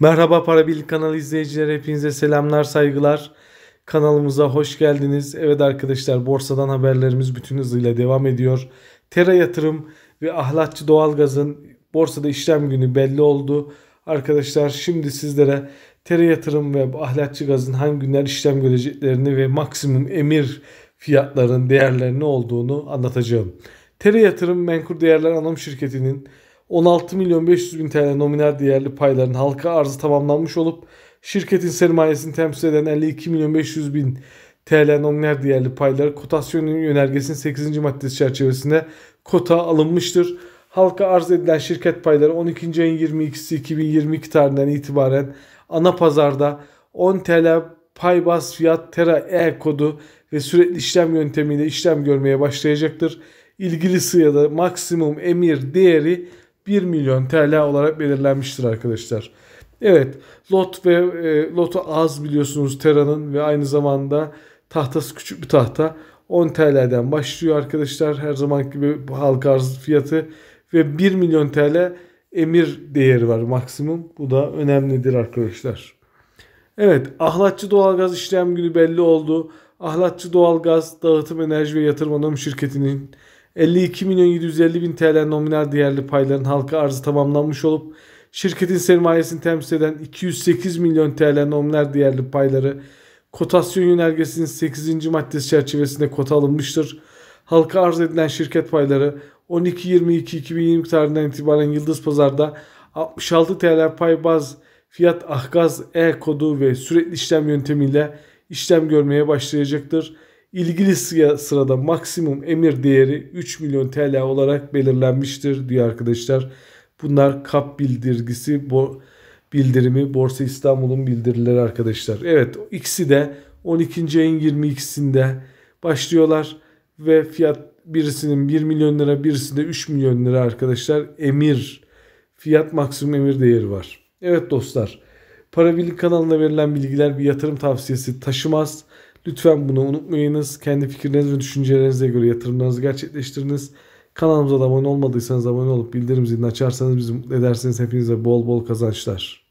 Merhaba Para Birlik kanalı izleyiciler hepinize selamlar saygılar. Kanalımıza hoş geldiniz. Evet arkadaşlar borsadan haberlerimiz bütün hızıyla devam ediyor. Tera Yatırım ve Ahlatçı Doğalgaz'ın borsada işlem günü belli oldu. Arkadaşlar şimdi sizlere Tera Yatırım ve Ahlatçı Gaz'ın hangi günler işlem göreceklerini ve maksimum emir fiyatların değerlerini olduğunu anlatacağım. Tera Yatırım Menkul Değerler Anonim Şirketi'nin 16 milyon 500 bin TL nominal değerli payların halka arzı tamamlanmış olup şirketin sermayesini temsil eden 52 milyon 500 bin TL nominal değerli payları kotasyon yönergesinin 8. maddesi çerçevesinde kota alınmıştır. Halka arz edilen şirket payları 12. ayın 22'si 2022 tarihinden itibaren ana pazarda 10 TL pay bas fiyat tera e kodu ve sürekli işlem yöntemiyle işlem görmeye başlayacaktır. İlgili sırada maksimum emir değeri 1 milyon TL olarak belirlenmiştir arkadaşlar. Evet lot ve e, lotu az biliyorsunuz Terra'nın ve aynı zamanda tahtası küçük bir tahta. 10 TL'den başlıyor arkadaşlar her zaman gibi halka arz fiyatı ve 1 milyon TL emir değeri var maksimum. Bu da önemlidir arkadaşlar. Evet ahlatçı doğalgaz işlem günü belli oldu. Ahlatçı doğalgaz dağıtım enerji ve yatırım anonim şirketinin 52 milyon 750 bin TL nominal değerli payların halka arzı tamamlanmış olup şirketin sermayesini temsil eden 208 milyon TL nominal değerli payları kotasyon yönergesinin 8. maddesi çerçevesinde kota alınmıştır. Halka arz edilen şirket payları 12-22-2020 tarihinden itibaren Yıldız Pazar'da 66 TL pay baz fiyat ahgaz e kodu ve sürekli işlem yöntemiyle işlem görmeye başlayacaktır ilgili sırada maksimum emir değeri 3 milyon TL olarak belirlenmiştir diyor arkadaşlar. Bunlar kap bildirgisi bu bildirimi Borsa İstanbul'un bildirileri arkadaşlar. Evet ikisi de 12. ayın 22'sinde başlıyorlar ve fiyat birisinin 1 milyon lira birisinde 3 milyon lira arkadaşlar emir fiyat maksimum emir değeri var. Evet dostlar para birlik kanalına verilen bilgiler bir yatırım tavsiyesi taşımaz. Lütfen bunu unutmayınız. Kendi fikirleriniz ve düşüncelerinize göre yatırımlarınızı gerçekleştiriniz. Kanalımıza da abone olmadıysanız abone olup bildirim zilini açarsanız bizi mutlu edersiniz. Hepinize bol bol kazançlar.